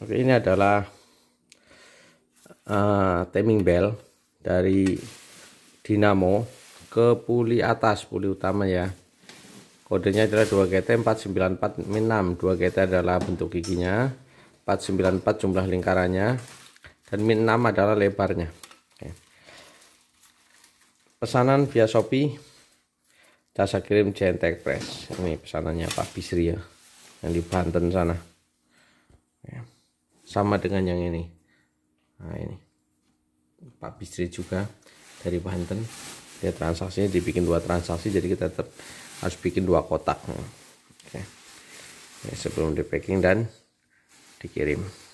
Oke, ini adalah uh, timing bell dari dinamo ke puli atas, puli utama ya. Kodenya adalah 2GT 494 6. 2GT adalah bentuk giginya, 494 jumlah lingkarannya, dan min 6 adalah lebarnya. Oke. Pesanan via Shopee, jasa kirim Jentek Press. Ini pesanannya Pak Bisri ya, yang di Banten sana sama dengan yang ini nah ini Pak Bisri juga dari Banten dia transaksinya dibikin dua transaksi jadi kita tetap harus bikin dua kotak hmm. oke ini sebelum di packing dan dikirim